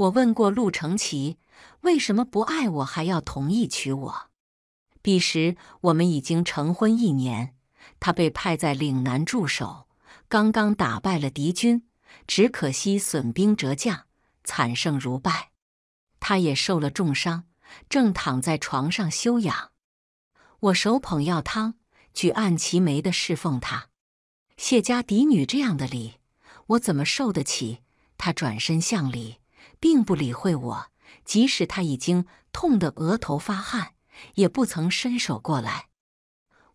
我问过陆承岐，为什么不爱我还要同意娶我？彼时我们已经成婚一年，他被派在岭南驻守，刚刚打败了敌军，只可惜损兵折将，惨胜如败。他也受了重伤，正躺在床上休养。我手捧药汤，举案齐眉的侍奉他。谢家嫡女这样的礼，我怎么受得起？他转身向里。并不理会我，即使他已经痛得额头发汗，也不曾伸手过来。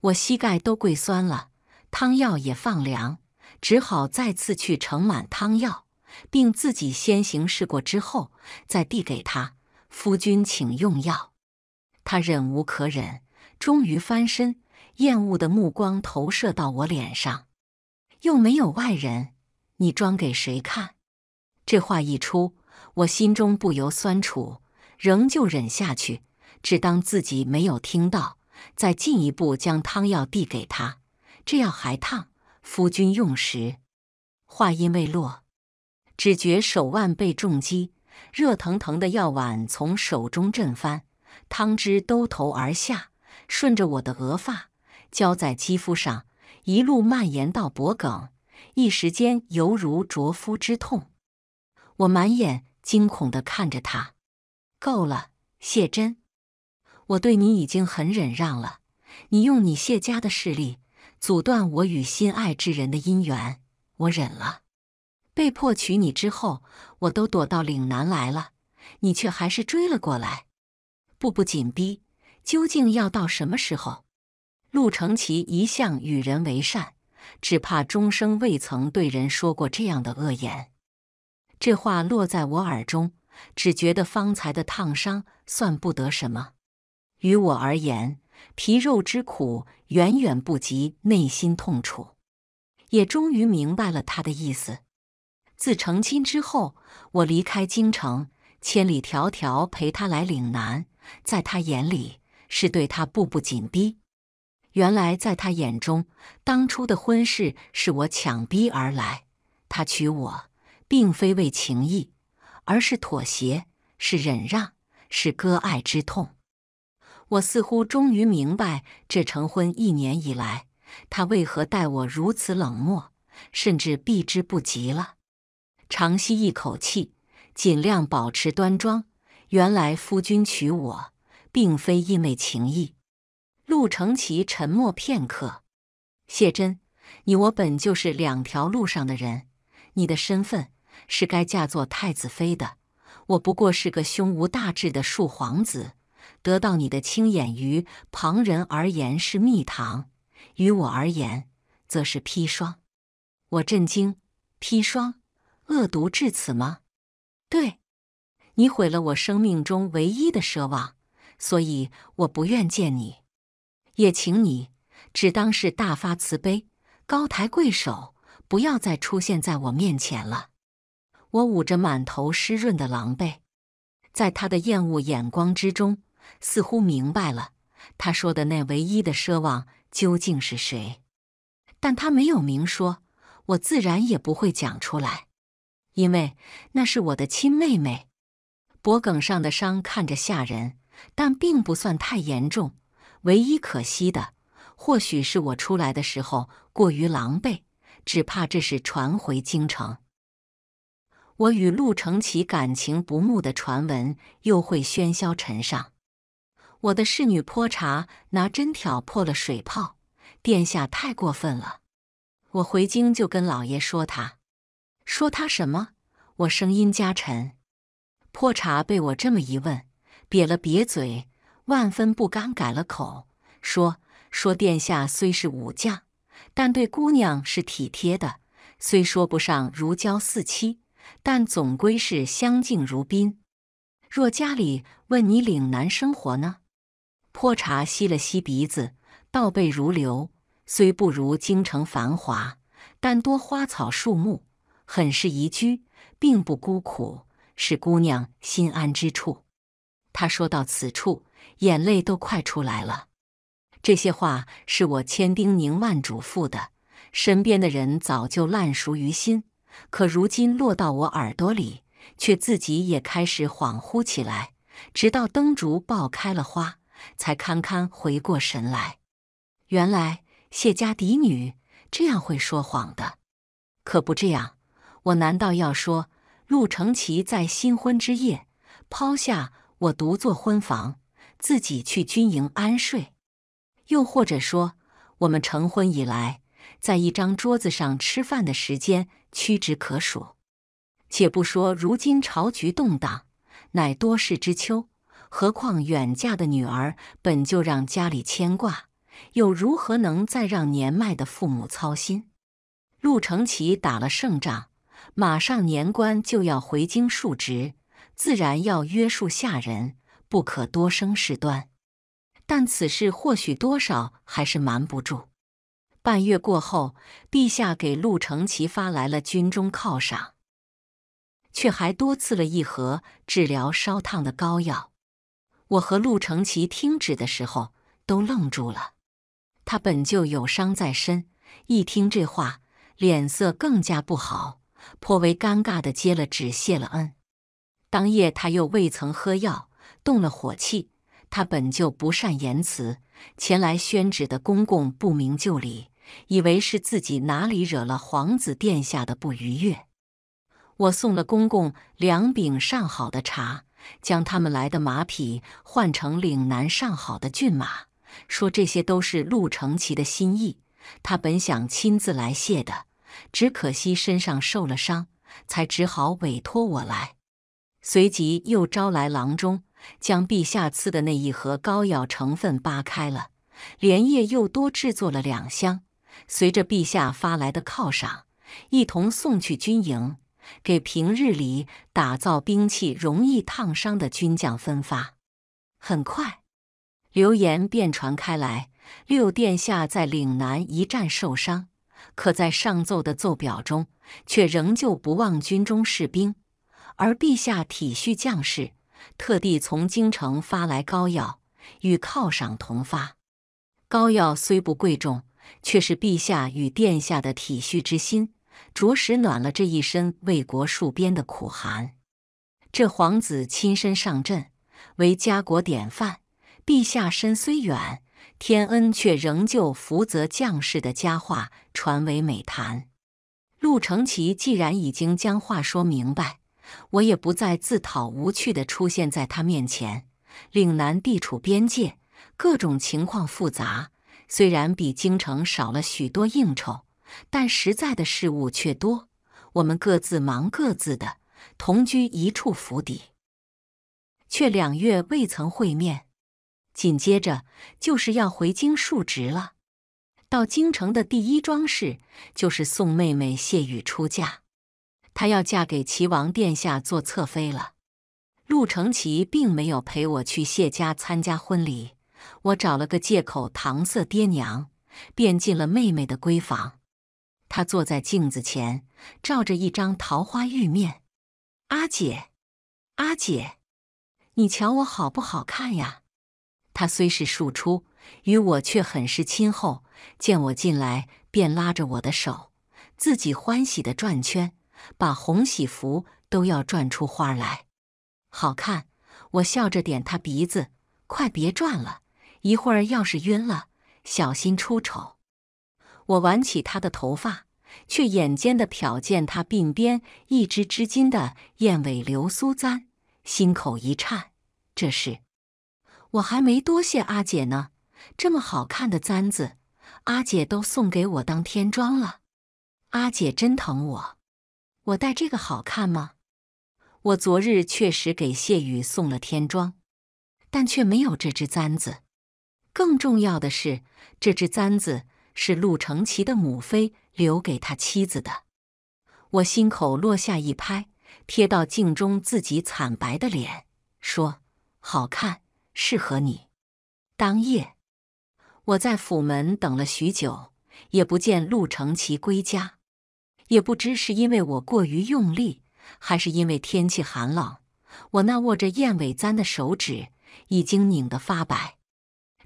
我膝盖都跪酸了，汤药也放凉，只好再次去盛满汤药，并自己先行试过之后，再递给他。夫君，请用药。他忍无可忍，终于翻身，厌恶的目光投射到我脸上。又没有外人，你装给谁看？这话一出。我心中不由酸楚，仍旧忍下去，只当自己没有听到。再进一步将汤药递给他，这药还烫，夫君用时。话音未落，只觉手腕被重击，热腾腾的药碗从手中震翻，汤汁兜头而下，顺着我的额发浇在肌肤上，一路蔓延到脖颈，一时间犹如灼肤之痛。我满眼。惊恐的看着他，够了，谢真，我对你已经很忍让了。你用你谢家的势力阻断我与心爱之人的姻缘，我忍了。被迫娶你之后，我都躲到岭南来了，你却还是追了过来，步步紧逼，究竟要到什么时候？陆承奇一向与人为善，只怕终生未曾对人说过这样的恶言。这话落在我耳中，只觉得方才的烫伤算不得什么。于我而言，皮肉之苦远远不及内心痛楚。也终于明白了他的意思。自成亲之后，我离开京城，千里迢迢陪他来岭南，在他眼里是对他步步紧逼。原来在他眼中，当初的婚事是我强逼而来，他娶我。并非为情义，而是妥协，是忍让，是割爱之痛。我似乎终于明白，这成婚一年以来，他为何待我如此冷漠，甚至避之不及了。长吸一口气，尽量保持端庄。原来夫君娶我，并非因为情义。陆承奇沉默片刻，谢真，你我本就是两条路上的人，你的身份。是该嫁作太子妃的。我不过是个胸无大志的庶皇子，得到你的青眼于旁人而言是蜜糖，于我而言则是砒霜。我震惊，砒霜，恶毒至此吗？对你毁了我生命中唯一的奢望，所以我不愿见你。也请你只当是大发慈悲，高抬贵手，不要再出现在我面前了。我捂着满头湿润的狼狈，在他的厌恶眼光之中，似乎明白了他说的那唯一的奢望究竟是谁，但他没有明说，我自然也不会讲出来，因为那是我的亲妹妹。脖梗上的伤看着吓人，但并不算太严重。唯一可惜的，或许是我出来的时候过于狼狈，只怕这是传回京城。我与陆承启感情不睦的传闻又会喧嚣尘上。我的侍女泼茶拿针挑破了水泡，殿下太过分了。我回京就跟老爷说他，说他什么？我声音加沉。泼茶被我这么一问，瘪了瘪嘴，万分不甘，改了口说：说殿下虽是武将，但对姑娘是体贴的，虽说不上如胶似漆。但总归是相敬如宾。若家里问你岭南生活呢？泼茶吸了吸鼻子，倒背如流。虽不如京城繁华，但多花草树木，很是宜居，并不孤苦，是姑娘心安之处。他说到此处，眼泪都快出来了。这些话是我千叮咛万嘱咐的，身边的人早就烂熟于心。可如今落到我耳朵里，却自己也开始恍惚起来。直到灯烛爆开了花，才堪堪回过神来。原来谢家嫡女这样会说谎的，可不这样，我难道要说陆承奇在新婚之夜抛下我独坐婚房，自己去军营安睡？又或者说，我们成婚以来，在一张桌子上吃饭的时间？屈指可数，且不说如今朝局动荡，乃多事之秋，何况远嫁的女儿本就让家里牵挂，又如何能再让年迈的父母操心？陆承岐打了胜仗，马上年关就要回京述职，自然要约束下人，不可多生事端。但此事或许多少还是瞒不住。半月过后，陛下给陆承奇发来了军中犒赏，却还多赐了一盒治疗烧烫的膏药。我和陆承奇听旨的时候都愣住了。他本就有伤在身，一听这话，脸色更加不好，颇为尴尬的接了旨，谢了恩。当夜他又未曾喝药，动了火气。他本就不善言辞，前来宣旨的公公不明就里。以为是自己哪里惹了皇子殿下的不愉悦，我送了公公两饼上好的茶，将他们来的马匹换成岭南上好的骏马，说这些都是陆承奇的心意。他本想亲自来谢的，只可惜身上受了伤，才只好委托我来。随即又招来郎中，将陛下赐的那一盒膏药成分扒开了，连夜又多制作了两箱。随着陛下发来的犒赏，一同送去军营，给平日里打造兵器容易烫伤的军将分发。很快，流言便传开来：六殿下在岭南一战受伤，可在上奏的奏表中，却仍旧不忘军中士兵。而陛下体恤将士，特地从京城发来膏药，与犒赏同发。膏药虽不贵重。却是陛下与殿下的体恤之心，着实暖了这一身为国戍边的苦寒。这皇子亲身上阵，为家国典范。陛下身虽远，天恩却仍旧福泽将士的佳话传为美谈。陆承骑既然已经将话说明白，我也不再自讨无趣的出现在他面前。岭南地处边界，各种情况复杂。虽然比京城少了许多应酬，但实在的事物却多。我们各自忙各自的，同居一处府邸，却两月未曾会面。紧接着就是要回京述职了。到京城的第一桩事就是送妹妹谢雨出嫁，她要嫁给齐王殿下做侧妃了。陆承奇并没有陪我去谢家参加婚礼。我找了个借口搪塞爹娘，便进了妹妹的闺房。她坐在镜子前，照着一张桃花玉面。阿姐，阿姐，你瞧我好不好看呀？她虽是庶出，与我却很是亲厚。见我进来，便拉着我的手，自己欢喜的转圈，把红喜服都要转出花来。好看！我笑着点她鼻子，快别转了。一会儿要是晕了，小心出丑。我挽起她的头发，却眼尖的瞟见她鬓边一只织金的燕尾流苏簪，心口一颤。这是我还没多谢阿姐呢，这么好看的簪子，阿姐都送给我当天装了。阿姐真疼我。我戴这个好看吗？我昨日确实给谢雨送了天装，但却没有这只簪子。更重要的是，这支簪子是陆承奇的母妃留给他妻子的。我心口落下一拍，贴到镜中自己惨白的脸，说：“好看，适合你。”当夜，我在府门等了许久，也不见陆承奇归家，也不知是因为我过于用力，还是因为天气寒冷，我那握着燕尾簪的手指已经拧得发白。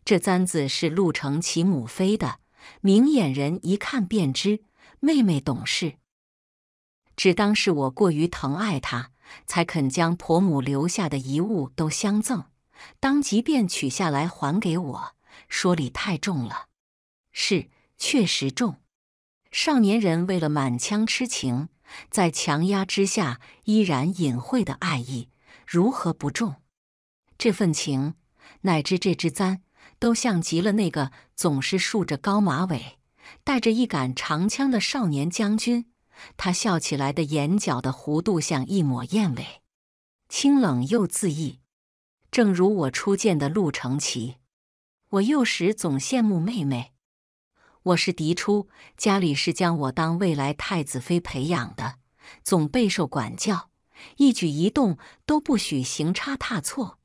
这簪子是陆承其母妃的，明眼人一看便知。妹妹懂事，只当是我过于疼爱她，才肯将婆母留下的遗物都相赠。当即便取下来还给我，说礼太重了。是，确实重。少年人为了满腔痴情，在强压之下依然隐晦的爱意，如何不重？这份情，乃至这支簪。都像极了那个总是竖着高马尾、带着一杆长枪的少年将军。他笑起来的眼角的弧度像一抹燕尾，清冷又自意，正如我初见的陆承奇，我幼时总羡慕妹妹，我是嫡出，家里是将我当未来太子妃培养的，总备受管教，一举一动都不许行差踏错，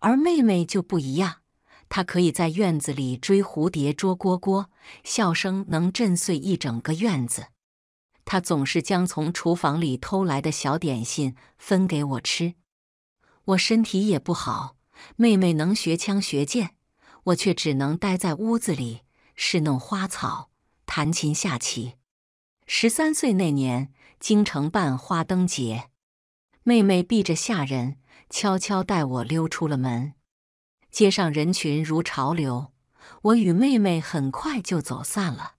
而妹妹就不一样。他可以在院子里追蝴蝶、捉蝈蝈，笑声能震碎一整个院子。他总是将从厨房里偷来的小点心分给我吃。我身体也不好，妹妹能学枪学剑，我却只能待在屋子里侍弄花草、弹琴下棋。十三岁那年，京城办花灯节，妹妹避着下人，悄悄带我溜出了门。街上人群如潮流，我与妹妹很快就走散了。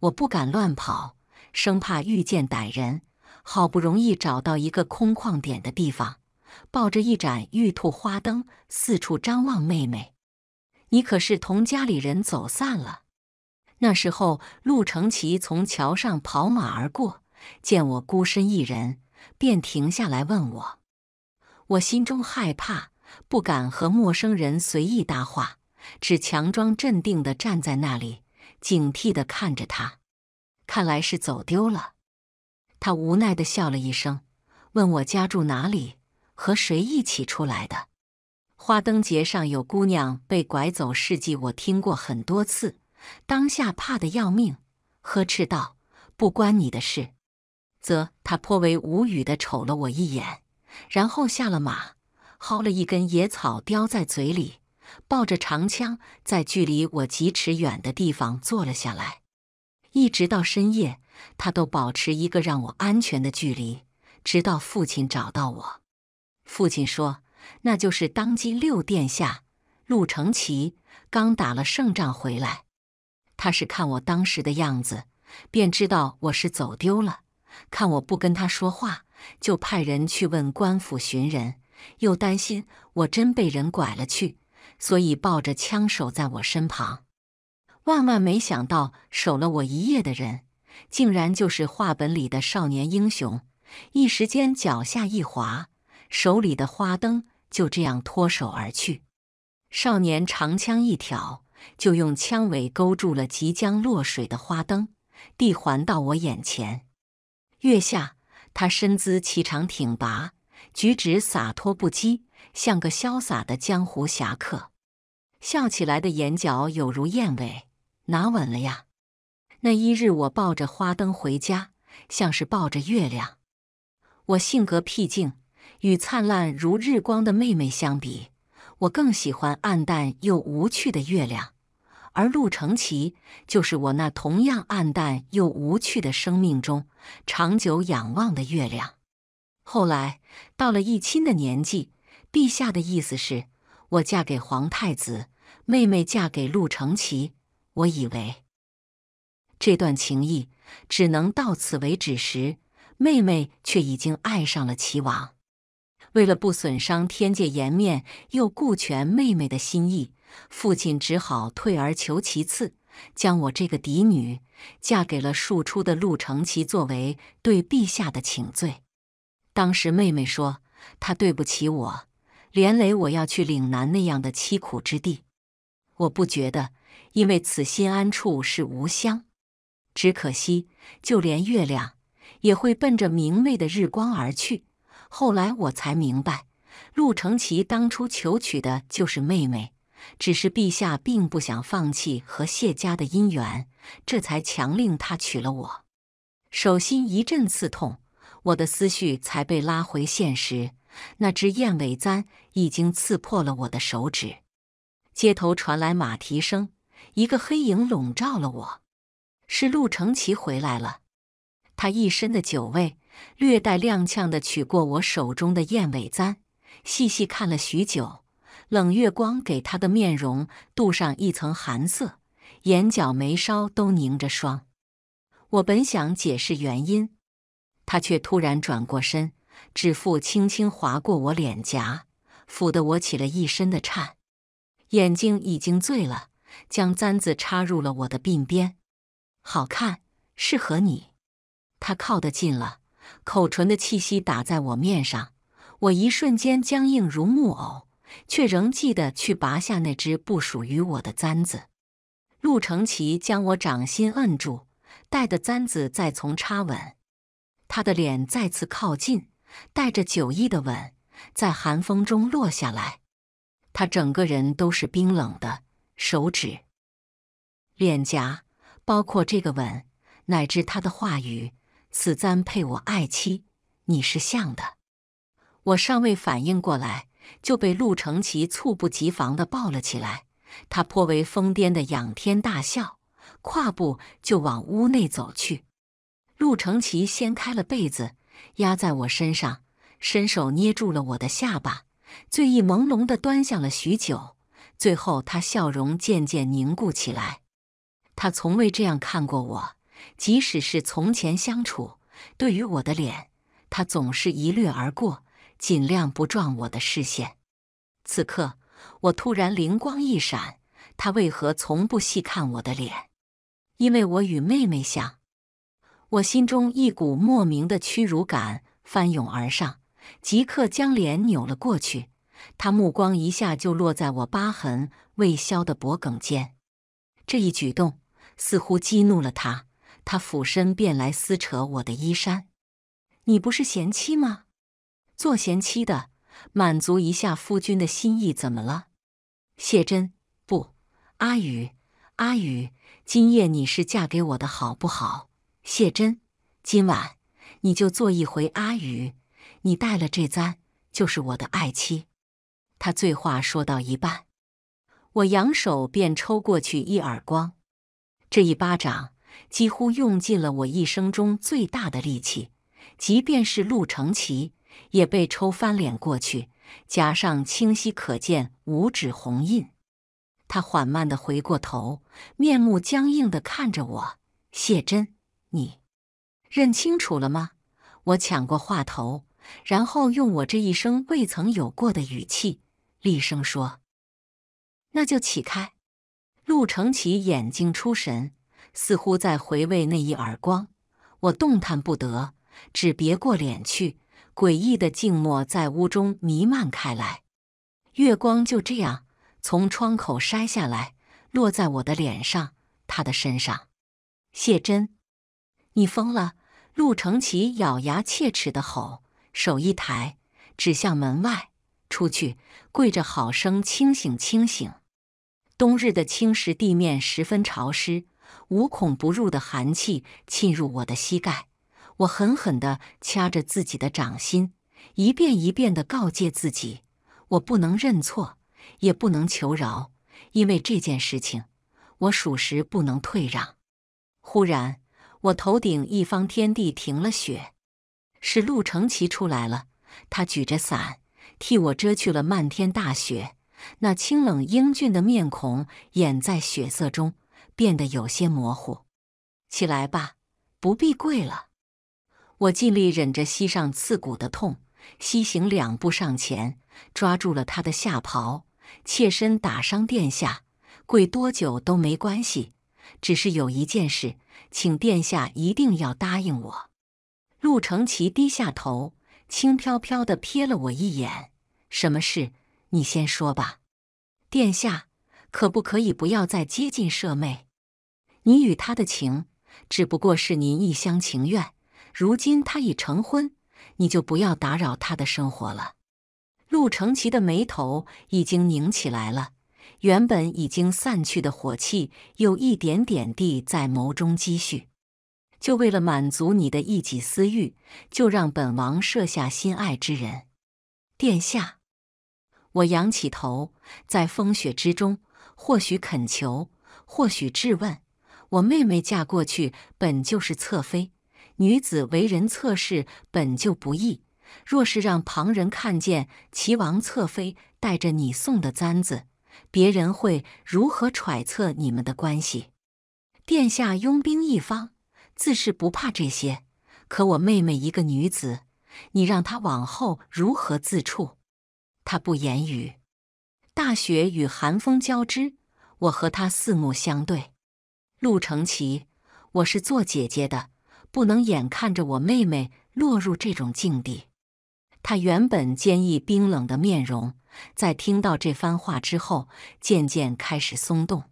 我不敢乱跑，生怕遇见歹人。好不容易找到一个空旷点的地方，抱着一盏玉兔花灯，四处张望。妹妹，你可是同家里人走散了？那时候，陆承奇从桥上跑马而过，见我孤身一人，便停下来问我。我心中害怕。不敢和陌生人随意搭话，只强装镇定地站在那里，警惕地看着他。看来是走丢了。他无奈地笑了一声，问：“我家住哪里？和谁一起出来的？”花灯节上有姑娘被拐走事迹，我听过很多次，当下怕得要命，呵斥道：“不关你的事。”则他颇为无语地瞅了我一眼，然后下了马。薅了一根野草，叼在嘴里，抱着长枪，在距离我几尺远的地方坐了下来。一直到深夜，他都保持一个让我安全的距离。直到父亲找到我，父亲说：“那就是当今六殿下陆承奇，刚打了胜仗回来。他是看我当时的样子，便知道我是走丢了。看我不跟他说话，就派人去问官府寻人。”又担心我真被人拐了去，所以抱着枪守在我身旁。万万没想到，守了我一夜的人，竟然就是画本里的少年英雄。一时间脚下一滑，手里的花灯就这样脱手而去。少年长枪一挑，就用枪尾勾住了即将落水的花灯，递还到我眼前。月下，他身姿颀长挺拔。举止洒脱不羁，像个潇洒的江湖侠客。笑起来的眼角有如燕尾，拿稳了呀。那一日，我抱着花灯回家，像是抱着月亮。我性格僻静，与灿烂如日光的妹妹相比，我更喜欢暗淡又无趣的月亮。而陆承奇，就是我那同样暗淡又无趣的生命中，长久仰望的月亮。后来到了议亲的年纪，陛下的意思是，我嫁给皇太子，妹妹嫁给陆承奇。我以为这段情谊只能到此为止时，妹妹却已经爱上了齐王。为了不损伤天界颜面，又顾全妹妹的心意，父亲只好退而求其次，将我这个嫡女嫁给了庶出的陆承奇，作为对陛下的请罪。当时妹妹说：“她对不起我，连累我要去岭南那样的凄苦之地。”我不觉得，因为此心安处是吾乡。只可惜，就连月亮也会奔着明媚的日光而去。后来我才明白，陆承岐当初求娶的就是妹妹，只是陛下并不想放弃和谢家的姻缘，这才强令他娶了我。手心一阵刺痛。我的思绪才被拉回现实，那只燕尾簪已经刺破了我的手指。街头传来马蹄声，一个黑影笼罩了我，是陆承奇回来了。他一身的酒味，略带踉跄地取过我手中的燕尾簪，细细看了许久。冷月光给他的面容镀上一层寒色，眼角眉梢都凝着霜。我本想解释原因。他却突然转过身，指腹轻轻划过我脸颊，抚得我起了一身的颤。眼睛已经醉了，将簪子插入了我的鬓边，好看，适合你。他靠得近了，口唇的气息打在我面上，我一瞬间僵硬如木偶，却仍记得去拔下那只不属于我的簪子。陆承奇将我掌心摁住，带的簪子再从插稳。他的脸再次靠近，带着酒意的吻，在寒风中落下来。他整个人都是冰冷的，手指、脸颊，包括这个吻，乃至他的话语：“此簪配我爱妻，你是像的。”我尚未反应过来，就被陆承奇猝不及防的抱了起来。他颇为疯癫的仰天大笑，跨步就往屋内走去。陆承奇掀开了被子，压在我身上，伸手捏住了我的下巴，醉意朦胧的端详了许久。最后，他笑容渐渐凝固起来。他从未这样看过我，即使是从前相处，对于我的脸，他总是一掠而过，尽量不撞我的视线。此刻，我突然灵光一闪：他为何从不细看我的脸？因为我与妹妹像。我心中一股莫名的屈辱感翻涌而上，即刻将脸扭了过去。他目光一下就落在我疤痕未消的脖颈间，这一举动似乎激怒了他，他俯身便来撕扯我的衣衫。“你不是贤妻吗？做贤妻的满足一下夫君的心意怎么了？”谢真不，阿宇，阿宇，今夜你是嫁给我的好不好？谢真，今晚你就做一回阿宇。你带了这簪，就是我的爱妻。他醉话说到一半，我扬手便抽过去一耳光。这一巴掌几乎用尽了我一生中最大的力气，即便是陆承奇也被抽翻脸过去，颊上清晰可见五指红印。他缓慢的回过头，面目僵硬的看着我，谢真。你认清楚了吗？我抢过话头，然后用我这一生未曾有过的语气厉声说：“那就起开！”陆承启眼睛出神，似乎在回味那一耳光。我动弹不得，只别过脸去。诡异的静默在屋中弥漫开来，月光就这样从窗口筛下来，落在我的脸上，他的身上。谢真。你疯了！陆承奇咬牙切齿的吼，手一抬，指向门外：“出去，跪着，好生清醒清醒。”冬日的青石地面十分潮湿，无孔不入的寒气沁入我的膝盖。我狠狠的掐着自己的掌心，一遍一遍的告诫自己：“我不能认错，也不能求饶，因为这件事情，我属实不能退让。”忽然。我头顶一方天地停了雪，是陆承奇出来了。他举着伞，替我遮去了漫天大雪。那清冷英俊的面孔掩在雪色中，变得有些模糊。起来吧，不必跪了。我尽力忍着膝上刺骨的痛，膝行两步上前，抓住了他的下袍。妾身打伤殿下，跪多久都没关系，只是有一件事。请殿下一定要答应我。陆承骑低下头，轻飘飘地瞥了我一眼：“什么事？你先说吧。殿下，可不可以不要再接近舍妹？你与她的情，只不过是您一厢情愿。如今她已成婚，你就不要打扰她的生活了。”陆承奇的眉头已经拧起来了。原本已经散去的火气，又一点点地在眸中积蓄。就为了满足你的一己私欲，就让本王设下心爱之人。殿下，我仰起头，在风雪之中，或许恳求，或许质问。我妹妹嫁过去本就是侧妃，女子为人侧室本就不易。若是让旁人看见齐王侧妃带着你送的簪子，别人会如何揣测你们的关系？殿下拥兵一方，自是不怕这些。可我妹妹一个女子，你让她往后如何自处？她不言语。大雪与寒风交织，我和他四目相对。陆承奇，我是做姐姐的，不能眼看着我妹妹落入这种境地。他原本坚毅冰冷的面容。在听到这番话之后，渐渐开始松动。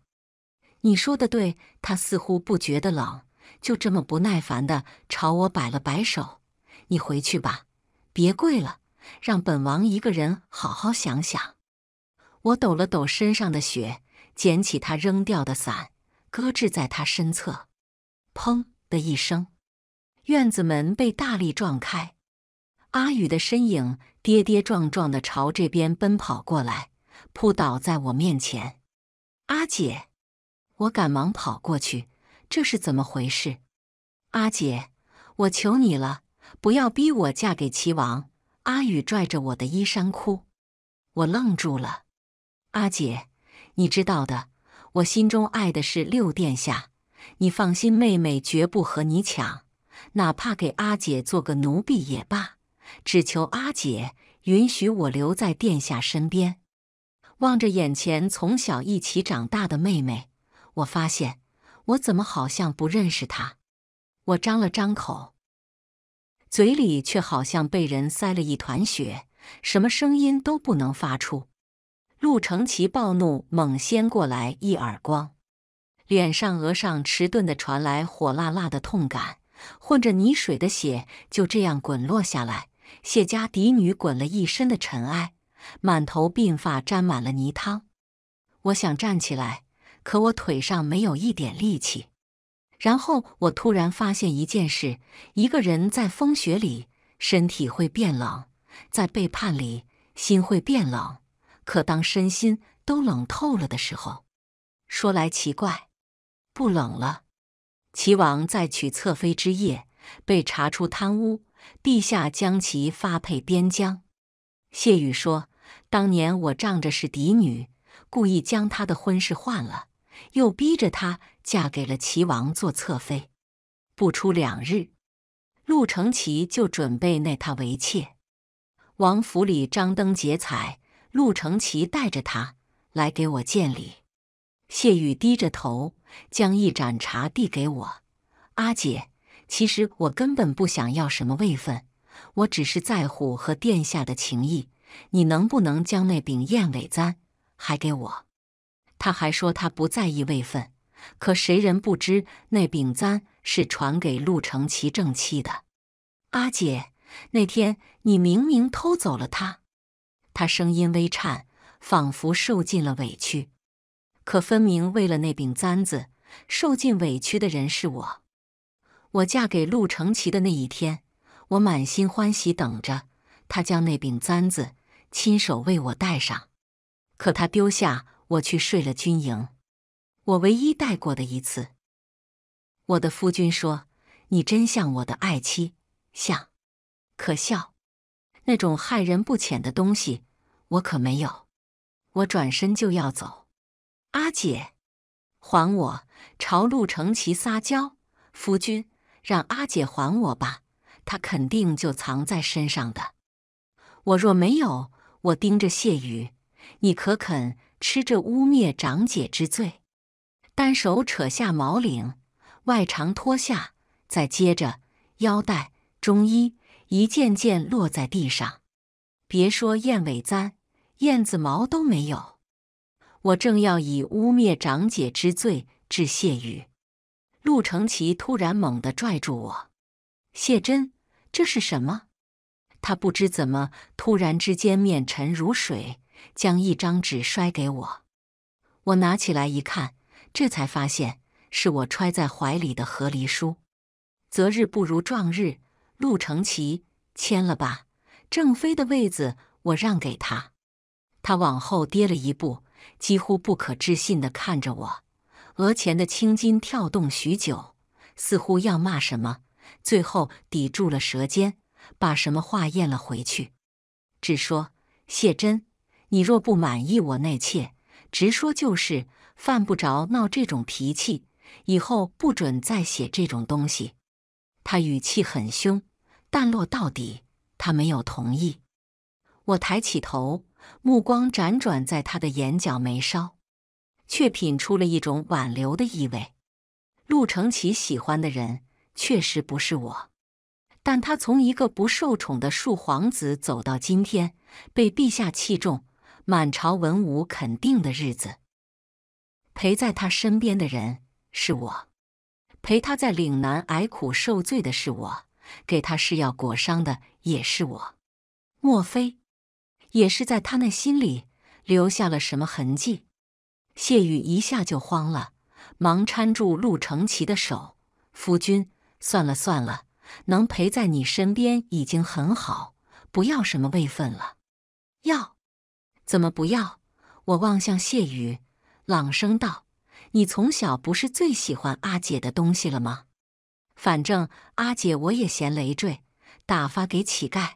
你说的对，他似乎不觉得冷，就这么不耐烦的朝我摆了摆手：“你回去吧，别跪了，让本王一个人好好想想。”我抖了抖身上的雪，捡起他扔掉的伞，搁置在他身侧。砰的一声，院子门被大力撞开，阿宇的身影。跌跌撞撞的朝这边奔跑过来，扑倒在我面前。阿姐，我赶忙跑过去，这是怎么回事？阿姐，我求你了，不要逼我嫁给齐王。阿宇拽着我的衣衫哭。我愣住了。阿姐，你知道的，我心中爱的是六殿下。你放心，妹妹绝不和你抢，哪怕给阿姐做个奴婢也罢。只求阿姐允许我留在殿下身边。望着眼前从小一起长大的妹妹，我发现我怎么好像不认识她。我张了张口，嘴里却好像被人塞了一团血，什么声音都不能发出。陆承奇暴怒，猛掀过来一耳光，脸上、额上迟钝的传来火辣辣的痛感，混着泥水的血就这样滚落下来。谢家嫡女滚了一身的尘埃，满头鬓发沾满了泥汤。我想站起来，可我腿上没有一点力气。然后我突然发现一件事：一个人在风雪里，身体会变冷；在背叛里，心会变冷。可当身心都冷透了的时候，说来奇怪，不冷了。齐王在娶侧妃之夜被查出贪污。陛下将其发配边疆。谢羽说：“当年我仗着是嫡女，故意将她的婚事换了，又逼着她嫁给了齐王做侧妃。不出两日，陆承骑就准备纳她为妾。王府里张灯结彩，陆承骑带着她来给我见礼。谢羽低着头，将一盏茶递给我，阿姐。”其实我根本不想要什么位分，我只是在乎和殿下的情谊。你能不能将那柄燕尾簪还给我？他还说他不在意位分，可谁人不知那柄簪是传给陆承其正妻的？阿姐，那天你明明偷走了它。他声音微颤，仿佛受尽了委屈。可分明为了那柄簪子，受尽委屈的人是我。我嫁给陆承奇的那一天，我满心欢喜等着他将那柄簪子亲手为我戴上。可他丢下我去睡了军营，我唯一带过的一次。我的夫君说：“你真像我的爱妻，像。”可笑，那种害人不浅的东西，我可没有。我转身就要走，阿姐，还我！朝陆承奇撒娇，夫君。让阿姐还我吧，她肯定就藏在身上的。我若没有，我盯着谢雨，你可肯吃这污蔑长姐之罪？单手扯下毛领，外长脱下，再接着腰带、中衣，一件件落在地上。别说燕尾簪，燕子毛都没有。我正要以污蔑长姐之罪治谢雨。陆承奇突然猛地拽住我，谢真，这是什么？他不知怎么突然之间面沉如水，将一张纸摔给我。我拿起来一看，这才发现是我揣在怀里的和离书。择日不如撞日，陆承奇签了吧。正妃的位子我让给他。他往后跌了一步，几乎不可置信地看着我。额前的青筋跳动许久，似乎要骂什么，最后抵住了舌尖，把什么话咽了回去，只说：“谢真，你若不满意我那妾，直说就是，犯不着闹这种脾气。以后不准再写这种东西。”他语气很凶，但落到底，他没有同意。我抬起头，目光辗转在他的眼角眉梢。却品出了一种挽留的意味。陆承启喜欢的人确实不是我，但他从一个不受宠的庶皇子走到今天，被陛下器重，满朝文武肯定的日子，陪在他身边的人是我，陪他在岭南挨苦受罪的是我，给他施药裹伤的也是我。莫非，也是在他那心里留下了什么痕迹？谢宇一下就慌了，忙搀住陆承奇的手：“夫君，算了算了，能陪在你身边已经很好，不要什么位分了。”“要？怎么不要？”我望向谢宇，朗声道：“你从小不是最喜欢阿姐的东西了吗？反正阿姐我也嫌累赘，打发给乞丐，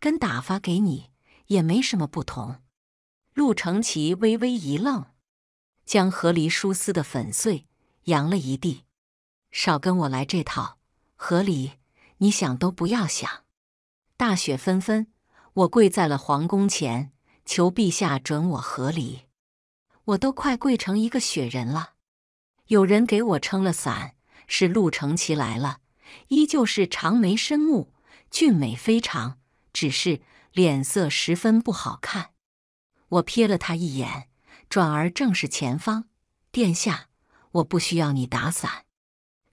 跟打发给你也没什么不同。”陆承奇微微一愣。将和离书撕得粉碎，扬了一地。少跟我来这套，和离，你想都不要想。大雪纷纷，我跪在了皇宫前，求陛下准我和离。我都快跪成一个雪人了。有人给我撑了伞，是陆承奇来了，依旧是长眉深目，俊美非常，只是脸色十分不好看。我瞥了他一眼。转而正视前方，殿下，我不需要你打伞。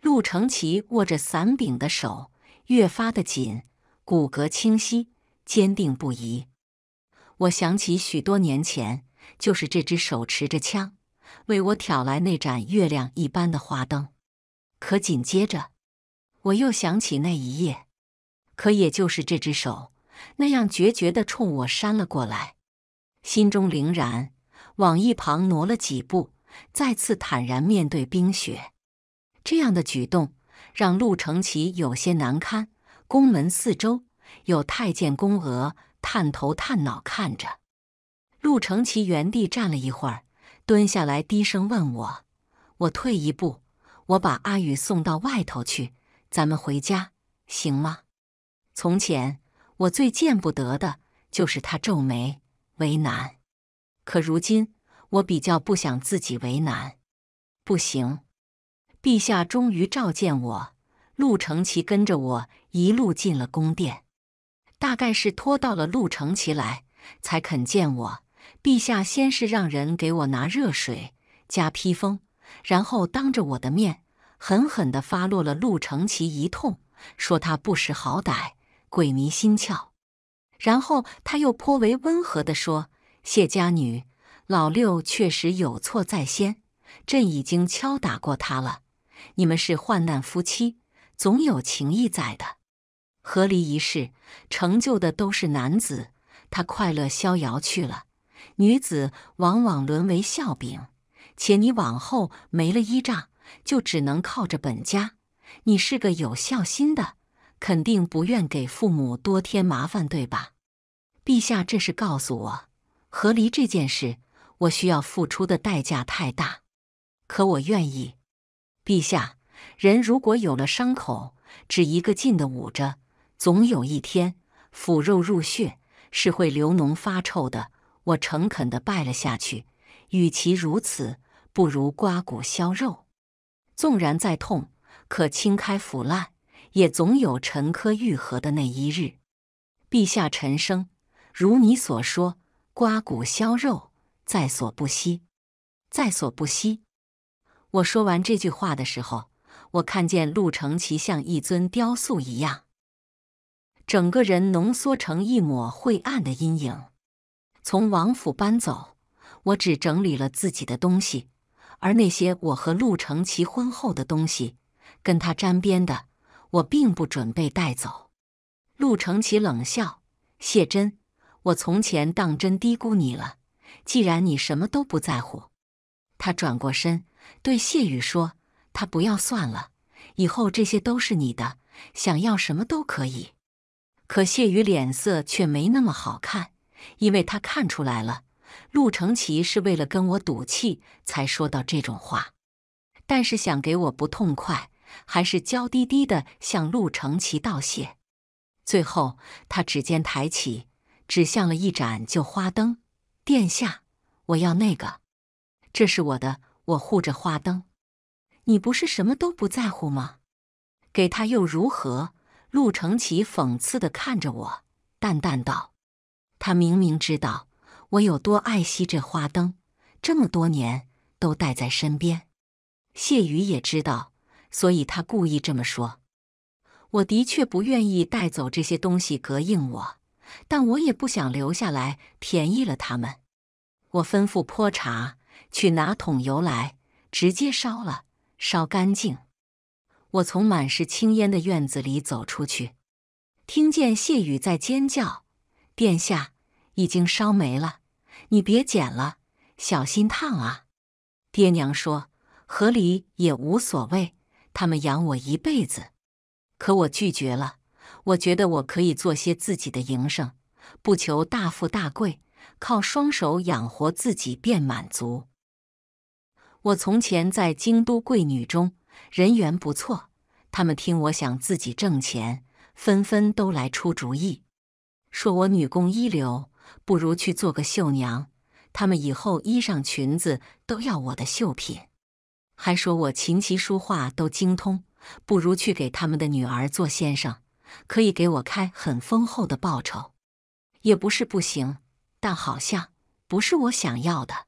陆承奇握着伞柄的手越发的紧，骨骼清晰，坚定不移。我想起许多年前，就是这只手持着枪，为我挑来那盏月亮一般的花灯。可紧接着，我又想起那一夜，可也就是这只手，那样决绝的冲我扇了过来。心中凌然。往一旁挪了几步，再次坦然面对冰雪。这样的举动让陆承奇有些难堪。宫门四周有太监宫娥探头探脑看着。陆承奇原地站了一会儿，蹲下来低声问我：“我退一步，我把阿宇送到外头去，咱们回家，行吗？”从前我最见不得的就是他皱眉为难。可如今，我比较不想自己为难。不行，陛下终于召见我。陆承奇跟着我一路进了宫殿，大概是拖到了陆承奇来，才肯见我。陛下先是让人给我拿热水、加披风，然后当着我的面狠狠的发落了陆承奇一通，说他不识好歹、鬼迷心窍。然后他又颇为温和的说。谢家女，老六确实有错在先，朕已经敲打过他了。你们是患难夫妻，总有情义在的。合离一事，成就的都是男子，他快乐逍遥去了，女子往往沦为笑柄。且你往后没了依仗，就只能靠着本家。你是个有孝心的，肯定不愿给父母多添麻烦，对吧？陛下，这是告诉我。和离这件事，我需要付出的代价太大，可我愿意。陛下，人如果有了伤口，只一个劲的捂着，总有一天腐肉入血，是会流脓发臭的。我诚恳的拜了下去。与其如此，不如刮骨消肉，纵然再痛，可轻开腐烂，也总有沉疴愈合的那一日。陛下，陈生，如你所说。刮骨削肉，在所不惜，在所不惜。我说完这句话的时候，我看见陆承奇像一尊雕塑一样，整个人浓缩成一抹晦暗的阴影。从王府搬走，我只整理了自己的东西，而那些我和陆承奇婚后的东西，跟他沾边的，我并不准备带走。陆承奇冷笑，谢真。我从前当真低估你了。既然你什么都不在乎，他转过身对谢雨说：“他不要算了，以后这些都是你的，想要什么都可以。”可谢雨脸色却没那么好看，因为他看出来了，陆承奇是为了跟我赌气才说到这种话。但是想给我不痛快，还是娇滴滴的向陆承奇道谢。最后，他指尖抬起。指向了一盏旧花灯，殿下，我要那个。这是我的，我护着花灯。你不是什么都不在乎吗？给他又如何？陆承启讽刺的看着我，淡淡道：“他明明知道我有多爱惜这花灯，这么多年都带在身边。谢宇也知道，所以他故意这么说。我的确不愿意带走这些东西，膈应我。”但我也不想留下来，便宜了他们。我吩咐泼茶，去拿桶油来，直接烧了，烧干净。我从满是青烟的院子里走出去，听见谢雨在尖叫：“殿下，已经烧没了，你别捡了，小心烫啊！”爹娘说：“河里也无所谓，他们养我一辈子。”可我拒绝了。我觉得我可以做些自己的营生，不求大富大贵，靠双手养活自己便满足。我从前在京都贵女中人缘不错，他们听我想自己挣钱，纷纷都来出主意，说我女工一流，不如去做个绣娘，他们以后衣裳裙子都要我的绣品，还说我琴棋书画都精通，不如去给他们的女儿做先生。可以给我开很丰厚的报酬，也不是不行，但好像不是我想要的。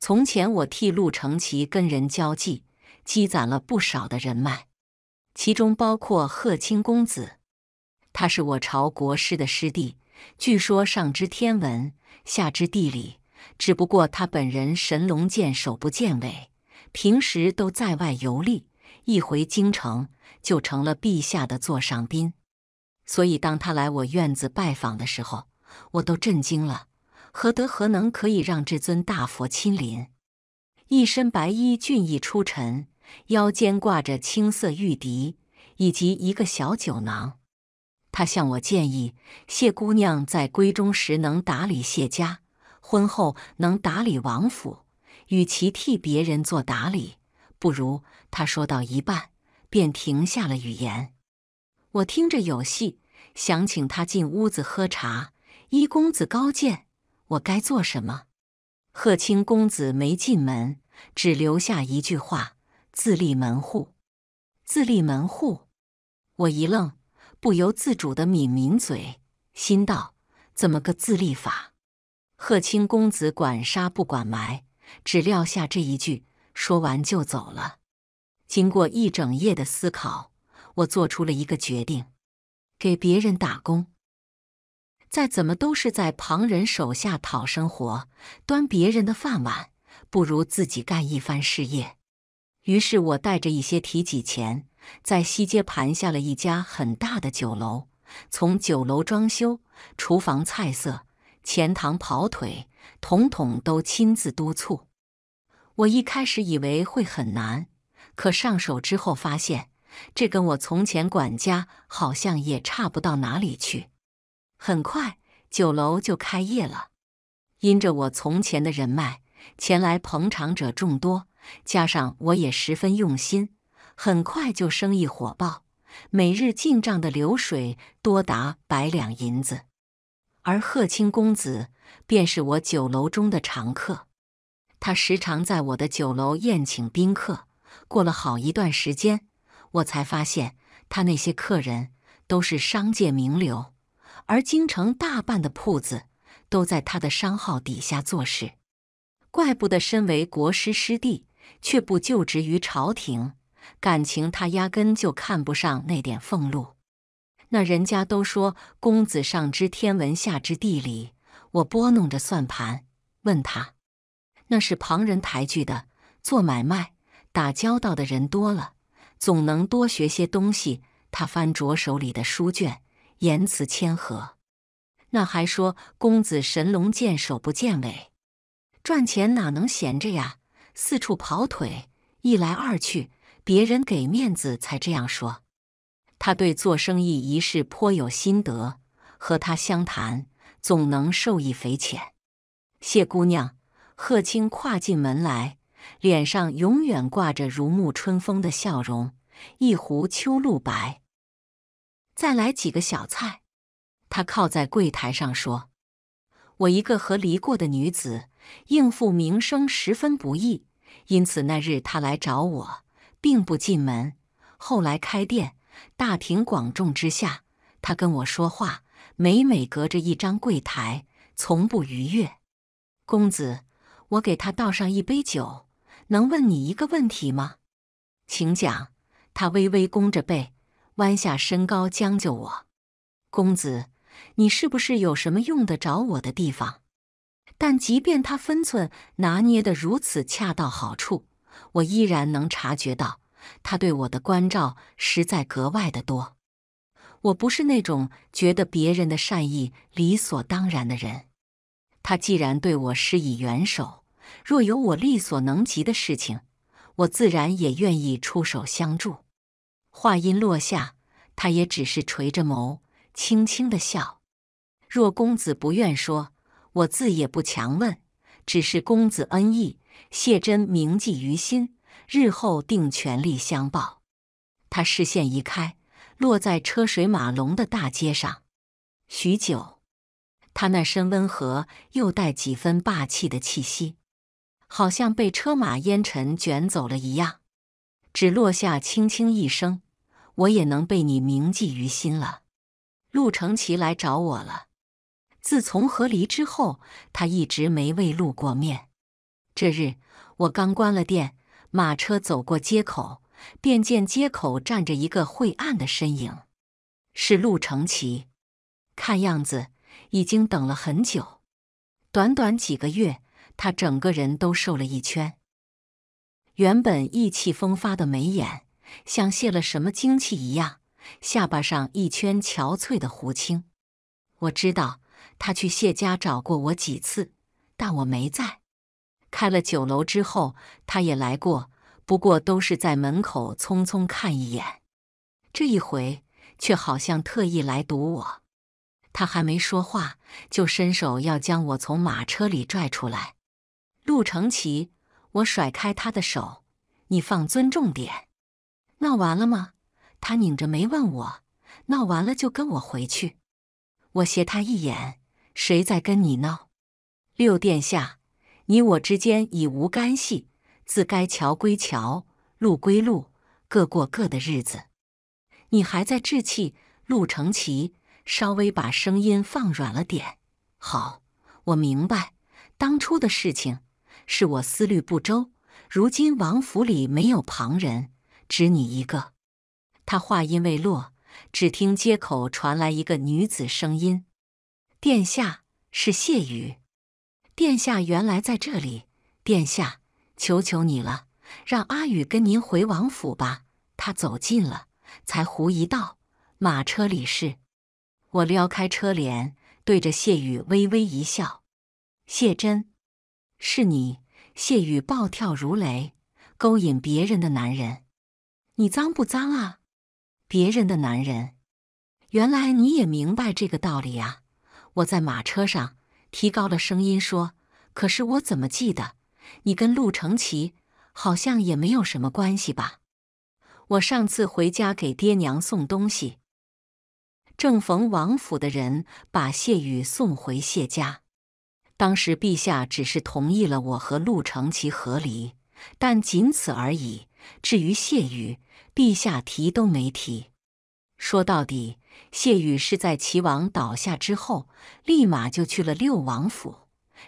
从前我替陆承奇跟人交际，积攒了不少的人脉，其中包括贺青公子，他是我朝国师的师弟，据说上知天文，下知地理，只不过他本人神龙见首不见尾，平时都在外游历，一回京城就成了陛下的座上宾。所以，当他来我院子拜访的时候，我都震惊了。何德何能可以让这尊大佛亲临？一身白衣，俊逸出尘，腰间挂着青色玉笛以及一个小酒囊。他向我建议：谢姑娘在闺中时能打理谢家，婚后能打理王府。与其替别人做打理，不如……他说到一半便停下了语言。我听着有戏，想请他进屋子喝茶。一公子高见，我该做什么？贺青公子没进门，只留下一句话：“自立门户。”自立门户？我一愣，不由自主的抿抿嘴，心道：怎么个自立法？贺青公子管杀不管埋，只撂下这一句，说完就走了。经过一整夜的思考。我做出了一个决定，给别人打工，再怎么都是在旁人手下讨生活，端别人的饭碗，不如自己干一番事业。于是我带着一些提己钱，在西街盘下了一家很大的酒楼，从酒楼装修、厨房菜色、前堂跑腿，统统都亲自督促。我一开始以为会很难，可上手之后发现。这跟我从前管家好像也差不到哪里去。很快，酒楼就开业了。因着我从前的人脉，前来捧场者众多，加上我也十分用心，很快就生意火爆，每日进账的流水多达百两银子。而贺青公子便是我酒楼中的常客，他时常在我的酒楼宴请宾客。过了好一段时间。我才发现，他那些客人都是商界名流，而京城大半的铺子都在他的商号底下做事。怪不得身为国师师弟，却不就职于朝廷。感情他压根就看不上那点俸禄。那人家都说公子上知天文，下知地理。我拨弄着算盘，问他：“那是旁人抬举的。做买卖、打交道的人多了。”总能多学些东西。他翻着手里的书卷，言辞谦和。那还说公子神龙见首不见尾，赚钱哪能闲着呀？四处跑腿，一来二去，别人给面子才这样说。他对做生意一事颇有心得，和他相谈总能受益匪浅。谢姑娘，贺青跨进门来。脸上永远挂着如沐春风的笑容，一壶秋露白，再来几个小菜。他靠在柜台上说：“我一个和离过的女子，应付名声十分不易。因此那日他来找我，并不进门。后来开店，大庭广众之下，他跟我说话，每每隔着一张柜台，从不逾越。公子，我给他倒上一杯酒。”能问你一个问题吗？请讲。他微微弓着背，弯下身高将就我。公子，你是不是有什么用得着我的地方？但即便他分寸拿捏得如此恰到好处，我依然能察觉到他对我的关照实在格外的多。我不是那种觉得别人的善意理所当然的人。他既然对我施以援手。若有我力所能及的事情，我自然也愿意出手相助。话音落下，他也只是垂着眸，轻轻的笑。若公子不愿说，我自也不强问，只是公子恩义，谢真铭记于心，日后定全力相报。他视线移开，落在车水马龙的大街上，许久。他那身温和又带几分霸气的气息。好像被车马烟尘卷走了一样，只落下轻轻一声，我也能被你铭记于心了。陆承奇来找我了。自从和离之后，他一直没未露过面。这日，我刚关了店，马车走过街口，便见街口站着一个晦暗的身影，是陆承奇。看样子已经等了很久。短短几个月。他整个人都瘦了一圈，原本意气风发的眉眼像泄了什么精气一样，下巴上一圈憔悴的胡青。我知道他去谢家找过我几次，但我没在。开了酒楼之后，他也来过，不过都是在门口匆匆看一眼。这一回却好像特意来堵我。他还没说话，就伸手要将我从马车里拽出来。陆承奇，我甩开他的手，你放尊重点。闹完了吗？他拧着眉问我。闹完了就跟我回去。我斜他一眼，谁在跟你闹？六殿下，你我之间已无干系，自该桥归桥，路归路，各过各的日子。你还在置气？陆承奇稍微把声音放软了点。好，我明白，当初的事情。是我思虑不周，如今王府里没有旁人，只你一个。他话音未落，只听街口传来一个女子声音：“殿下是谢雨，殿下原来在这里。殿下，求求你了，让阿雨跟您回王府吧。”他走近了，才狐疑道：“马车里是……”我撩开车帘，对着谢雨微微一笑：“谢真。”是你，谢雨暴跳如雷，勾引别人的男人，你脏不脏啊？别人的男人，原来你也明白这个道理啊！我在马车上提高了声音说：“可是我怎么记得你跟陆承奇好像也没有什么关系吧？”我上次回家给爹娘送东西，正逢王府的人把谢雨送回谢家。当时陛下只是同意了我和陆承其和离，但仅此而已。至于谢羽，陛下提都没提。说到底，谢羽是在齐王倒下之后，立马就去了六王府。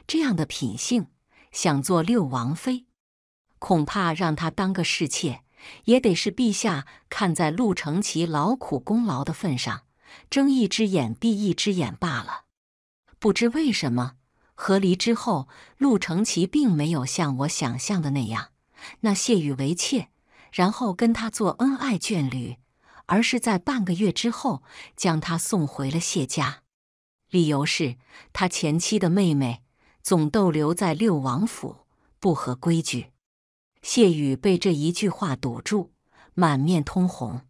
这样的品性，想做六王妃，恐怕让他当个侍妾，也得是陛下看在陆承其劳苦功劳的份上，睁一只眼闭一只眼罢了。不知为什么。和离之后，陆承奇并没有像我想象的那样，那谢雨为妾，然后跟他做恩爱眷侣，而是在半个月之后将他送回了谢家，理由是他前妻的妹妹总逗留在六王府，不合规矩。谢雨被这一句话堵住，满面通红。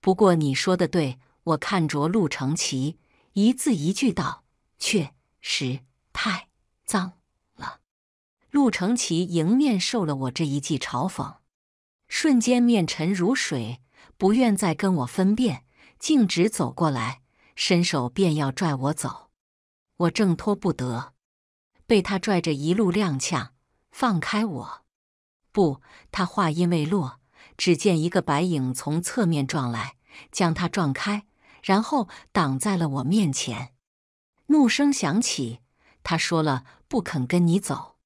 不过你说的对，我看着陆承奇，一字一句道：“确实。”太脏了！陆承奇迎面受了我这一记嘲讽，瞬间面沉如水，不愿再跟我分辨，径直走过来，伸手便要拽我走。我挣脱不得，被他拽着一路踉跄。放开我！不，他话音未落，只见一个白影从侧面撞来，将他撞开，然后挡在了我面前。怒声响起。他说了，不肯跟你走。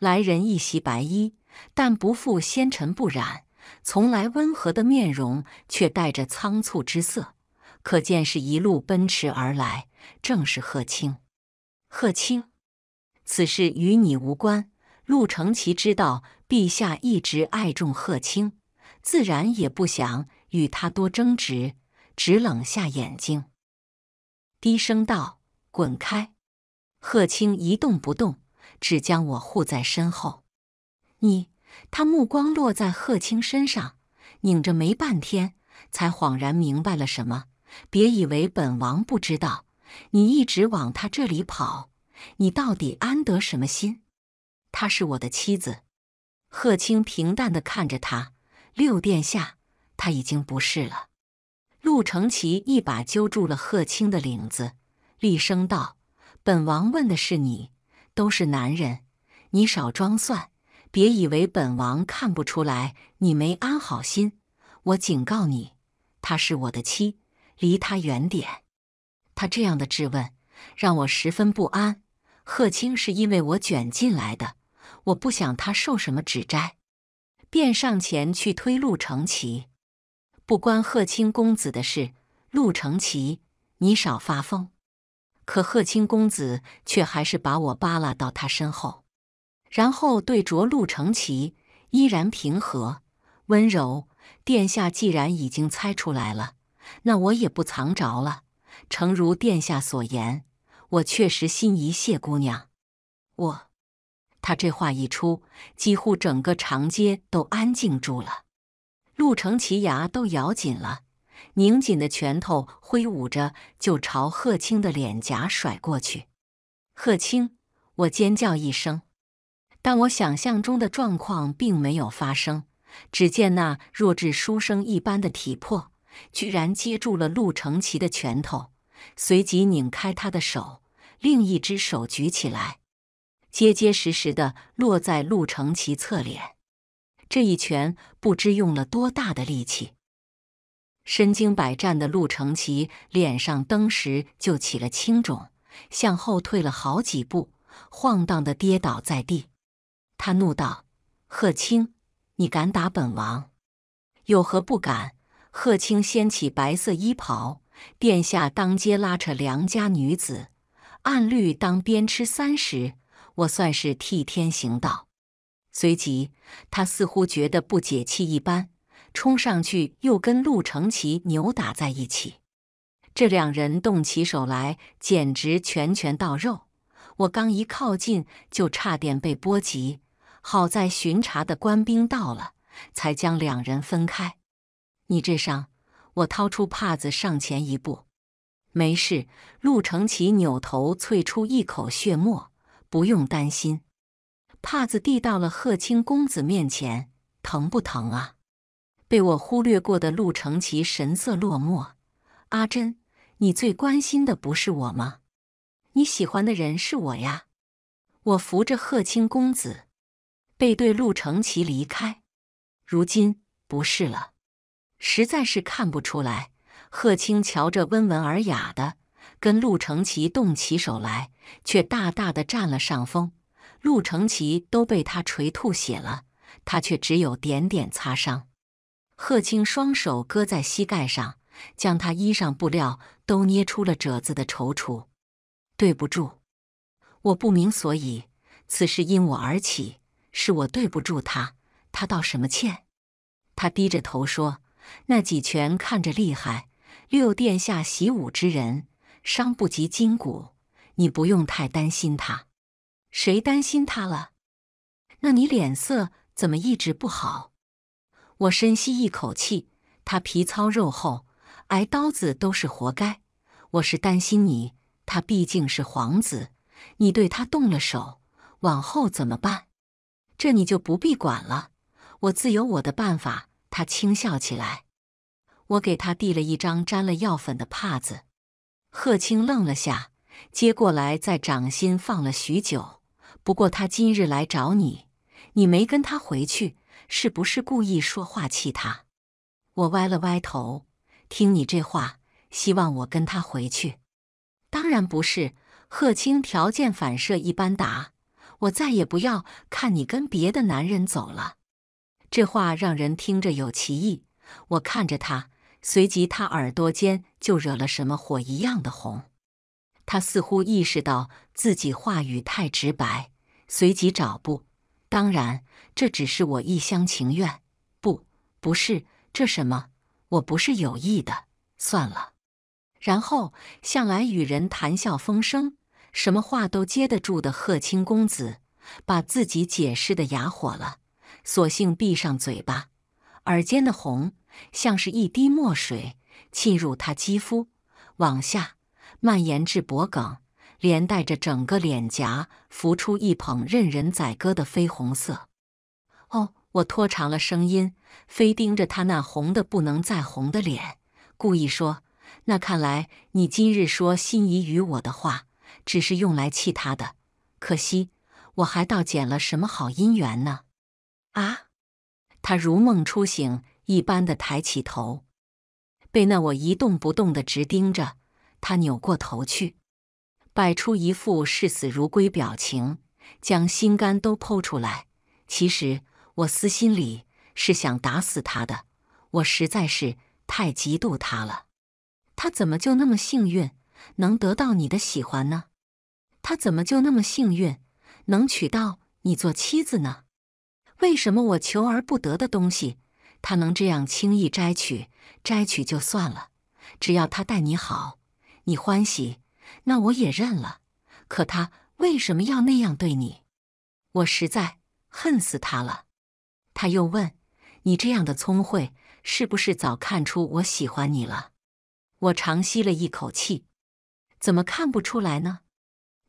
来人一袭白衣，但不复纤尘不染，从来温和的面容却带着仓促之色，可见是一路奔驰而来。正是贺青。贺青，此事与你无关。陆承岐知道陛下一直爱重贺青，自然也不想与他多争执，只冷下眼睛，低声道：“滚开。”贺青一动不动，只将我护在身后。你，他目光落在贺青身上，拧着眉半天，才恍然明白了什么。别以为本王不知道，你一直往他这里跑，你到底安得什么心？她是我的妻子。贺青平淡的看着他，六殿下，他已经不是了。陆承奇一把揪住了贺青的领子，厉声道。本王问的是你，都是男人，你少装蒜！别以为本王看不出来你没安好心。我警告你，她是我的妻，离她远点。他这样的质问让我十分不安。贺青是因为我卷进来的，我不想他受什么指摘，便上前去推陆承奇。不关贺青公子的事，陆承奇，你少发疯。可贺青公子却还是把我扒拉到他身后，然后对着陆承奇依然平和温柔：“殿下既然已经猜出来了，那我也不藏着了。诚如殿下所言，我确实心仪谢姑娘。”我他这话一出，几乎整个长街都安静住了，陆承奇牙都咬紧了。拧紧的拳头挥舞着，就朝贺青的脸颊甩过去。贺青，我尖叫一声，但我想象中的状况并没有发生。只见那弱智书生一般的体魄，居然接住了陆承奇的拳头，随即拧开他的手，另一只手举起来，结结实实的落在陆承奇侧脸。这一拳不知用了多大的力气。身经百战的陆承奇脸上登时就起了青肿，向后退了好几步，晃荡的跌倒在地。他怒道：“贺青，你敢打本王？有何不敢？”贺青掀起白色衣袍：“殿下当街拉扯良家女子，按律当鞭笞三十。我算是替天行道。”随即，他似乎觉得不解气一般。冲上去又跟陆承奇扭打在一起，这两人动起手来简直拳拳到肉。我刚一靠近就差点被波及，好在巡查的官兵到了，才将两人分开。你这伤，我掏出帕子上前一步。没事。陆承奇扭头啐出一口血沫，不用担心。帕子递到了贺青公子面前，疼不疼啊？被我忽略过的陆承奇神色落寞。阿珍，你最关心的不是我吗？你喜欢的人是我呀。我扶着贺青公子，背对陆承奇离开。如今不是了，实在是看不出来。贺青瞧着温文尔雅的，跟陆承奇动起手来，却大大的占了上风。陆承奇都被他锤吐血了，他却只有点点擦伤。贺青双手搁在膝盖上，将他衣上布料都捏出了褶子的踌躇。对不住，我不明所以，此事因我而起，是我对不住他。他道什么歉？他低着头说：“那几拳看着厉害，六殿下习武之人，伤不及筋骨，你不用太担心他。谁担心他了？那你脸色怎么一直不好？”我深吸一口气，他皮糙肉厚，挨刀子都是活该。我是担心你，他毕竟是皇子，你对他动了手，往后怎么办？这你就不必管了，我自有我的办法。他轻笑起来，我给他递了一张沾了药粉的帕子。贺青愣了下，接过来在掌心放了许久。不过他今日来找你，你没跟他回去。是不是故意说话气他？我歪了歪头，听你这话，希望我跟他回去？当然不是。贺青条件反射一般答：“我再也不要看你跟别的男人走了。”这话让人听着有歧义。我看着他，随即他耳朵间就惹了什么火一样的红。他似乎意识到自己话语太直白，随即找不。当然，这只是我一厢情愿，不，不是这什么，我不是有意的，算了。然后，向来与人谈笑风生，什么话都接得住的贺青公子，把自己解释的哑火了，索性闭上嘴巴。耳尖的红像是一滴墨水沁入他肌肤，往下蔓延至脖梗。连带着整个脸颊浮出一捧任人宰割的绯红色。哦，我拖长了声音，非盯着他那红的不能再红的脸，故意说：“那看来你今日说心仪于我的话，只是用来气他的。可惜我还倒捡了什么好姻缘呢？”啊！他如梦初醒一般的抬起头，被那我一动不动的直盯着，他扭过头去。摆出一副视死如归表情，将心肝都剖出来。其实我私心里是想打死他的，我实在是太嫉妒他了。他怎么就那么幸运，能得到你的喜欢呢？他怎么就那么幸运，能娶到你做妻子呢？为什么我求而不得的东西，他能这样轻易摘取？摘取就算了，只要他待你好，你欢喜。那我也认了，可他为什么要那样对你？我实在恨死他了。他又问：“你这样的聪慧，是不是早看出我喜欢你了？”我长吸了一口气，怎么看不出来呢？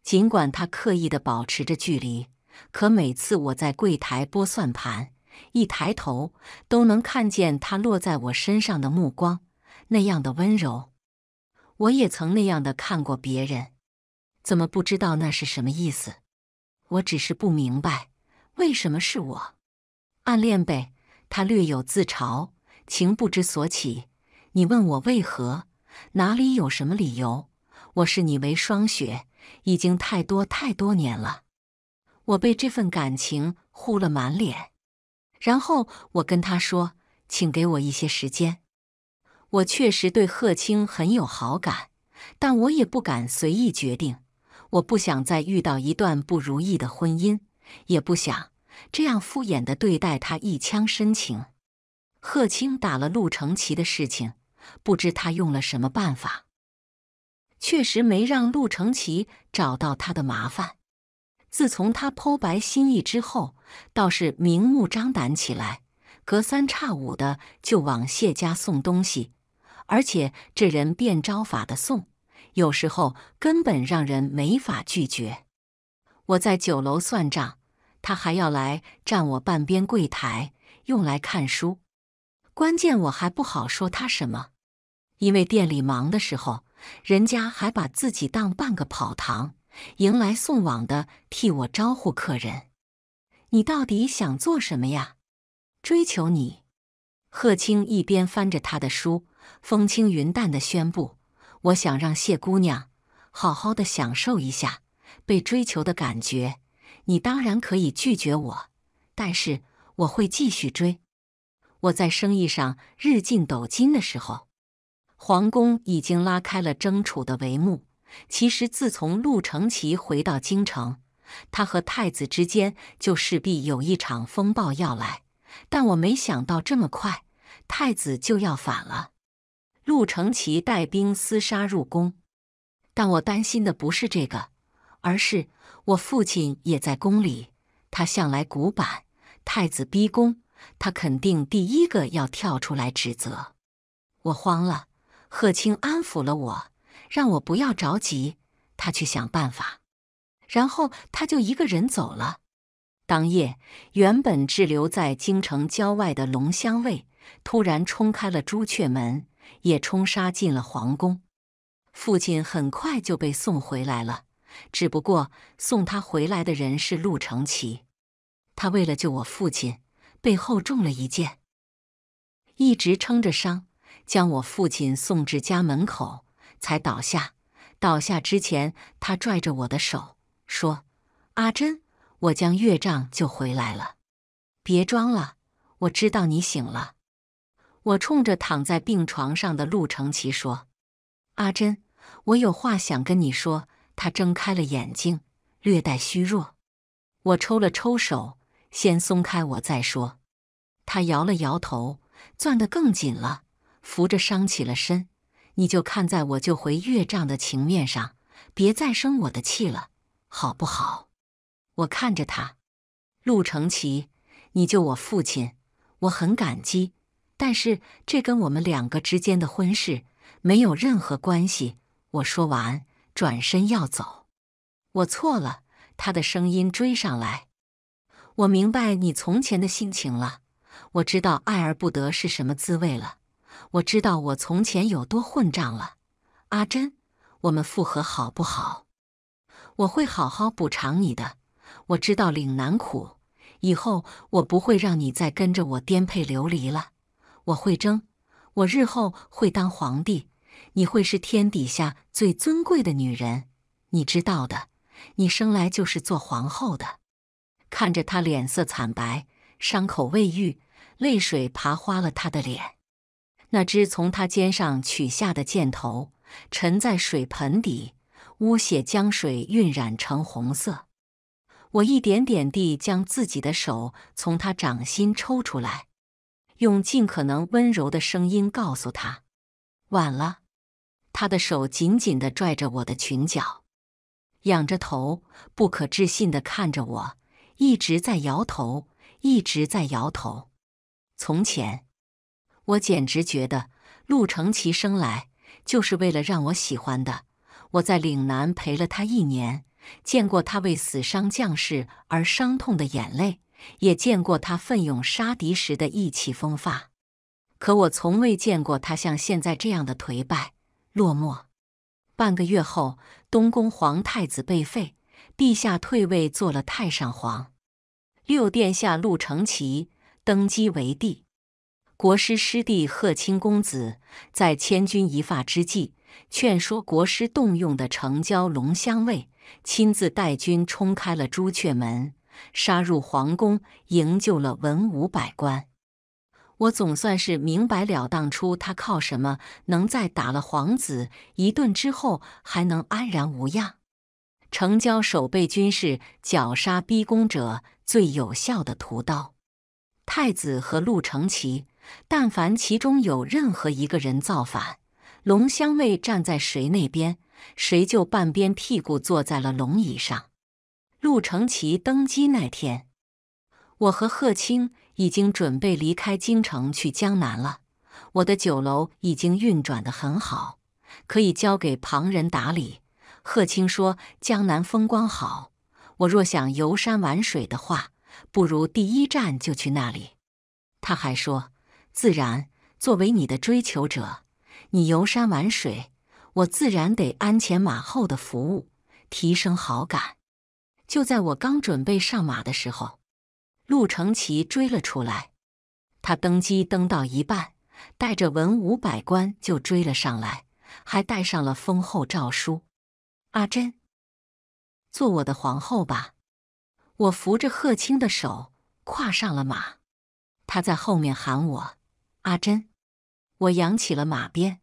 尽管他刻意的保持着距离，可每次我在柜台拨算盘，一抬头都能看见他落在我身上的目光，那样的温柔。我也曾那样的看过别人，怎么不知道那是什么意思？我只是不明白，为什么是我？暗恋呗。他略有自嘲，情不知所起。你问我为何？哪里有什么理由？我视你为霜雪，已经太多太多年了。我被这份感情糊了满脸，然后我跟他说：“请给我一些时间。”我确实对贺青很有好感，但我也不敢随意决定。我不想再遇到一段不如意的婚姻，也不想这样敷衍的对待他一腔深情。贺青打了陆承奇的事情，不知他用了什么办法，确实没让陆承奇找到他的麻烦。自从他剖白心意之后，倒是明目张胆起来，隔三差五的就往谢家送东西。而且这人变招法的送，有时候根本让人没法拒绝。我在酒楼算账，他还要来占我半边柜台用来看书。关键我还不好说他什么，因为店里忙的时候，人家还把自己当半个跑堂，迎来送往的替我招呼客人。你到底想做什么呀？追求你？贺青一边翻着他的书。风轻云淡地宣布：“我想让谢姑娘好好的享受一下被追求的感觉。你当然可以拒绝我，但是我会继续追。我在生意上日进斗金的时候，皇宫已经拉开了争储的帷幕。其实，自从陆承骑回到京城，他和太子之间就势必有一场风暴要来。但我没想到这么快，太子就要反了。”陆承骑带兵厮杀入宫，但我担心的不是这个，而是我父亲也在宫里。他向来古板，太子逼宫，他肯定第一个要跳出来指责。我慌了，贺青安抚了我，让我不要着急，他去想办法。然后他就一个人走了。当夜，原本滞留在京城郊外的龙香卫突然冲开了朱雀门。也冲杀进了皇宫，父亲很快就被送回来了。只不过送他回来的人是陆承奇，他为了救我父亲，背后中了一箭，一直撑着伤，将我父亲送至家门口才倒下。倒下之前，他拽着我的手说：“阿珍，我将岳丈救回来了，别装了，我知道你醒了。”我冲着躺在病床上的陆承岐说：“阿珍，我有话想跟你说。”他睁开了眼睛，略带虚弱。我抽了抽手，先松开我再说。他摇了摇头，攥得更紧了，扶着伤起了身。你就看在我救回岳丈的情面上，别再生我的气了，好不好？我看着他，陆承岐，你救我父亲，我很感激。但是这跟我们两个之间的婚事没有任何关系。我说完，转身要走。我错了，他的声音追上来。我明白你从前的心情了，我知道爱而不得是什么滋味了，我知道我从前有多混账了。阿珍，我们复合好不好？我会好好补偿你的。我知道岭南苦，以后我不会让你再跟着我颠沛流离了。我会争，我日后会当皇帝，你会是天底下最尊贵的女人，你知道的。你生来就是做皇后的。看着他脸色惨白，伤口未愈，泪水爬花了他的脸。那只从他肩上取下的箭头沉在水盆底，污血将水晕染成红色。我一点点地将自己的手从他掌心抽出来。用尽可能温柔的声音告诉他：“晚了。”他的手紧紧的拽着我的裙角，仰着头，不可置信的看着我，一直在摇头，一直在摇头。从前，我简直觉得陆承岐生来就是为了让我喜欢的。我在岭南陪了他一年，见过他为死伤将士而伤痛的眼泪。也见过他奋勇杀敌时的意气风发，可我从未见过他像现在这样的颓败落寞。半个月后，东宫皇太子被废，陛下退位做了太上皇，六殿下陆承骑登基为帝。国师师弟贺卿公子在千钧一发之际，劝说国师动用的城郊龙香卫，亲自带军冲开了朱雀门。杀入皇宫，营救了文武百官。我总算是明白了，当初他靠什么能在打了皇子一顿之后还能安然无恙？城郊守备军是绞杀逼宫者最有效的屠刀。太子和陆承奇，但凡其中有任何一个人造反，龙香卫站在谁那边，谁就半边屁股坐在了龙椅上。陆承奇登基那天，我和贺青已经准备离开京城去江南了。我的酒楼已经运转的很好，可以交给旁人打理。贺青说：“江南风光好，我若想游山玩水的话，不如第一站就去那里。”他还说：“自然，作为你的追求者，你游山玩水，我自然得鞍前马后的服务，提升好感。”就在我刚准备上马的时候，陆承奇追了出来。他登基登到一半，带着文武百官就追了上来，还带上了封后诏书。阿珍，做我的皇后吧！我扶着贺青的手，跨上了马。他在后面喊我：“阿珍！”我扬起了马鞭。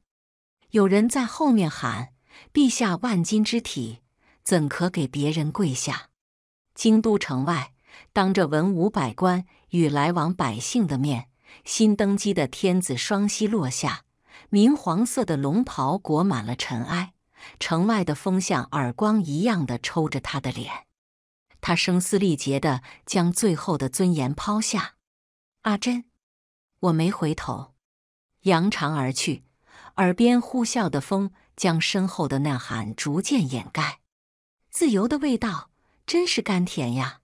有人在后面喊：“陛下，万金之体，怎可给别人跪下？”京都城外，当着文武百官与来往百姓的面，新登基的天子双膝落下，明黄色的龙袍裹满了尘埃。城外的风像耳光一样的抽着他的脸，他声嘶力竭的将最后的尊严抛下。阿珍，我没回头，扬长而去。耳边呼啸的风将身后的呐喊逐渐掩盖，自由的味道。真是甘甜呀。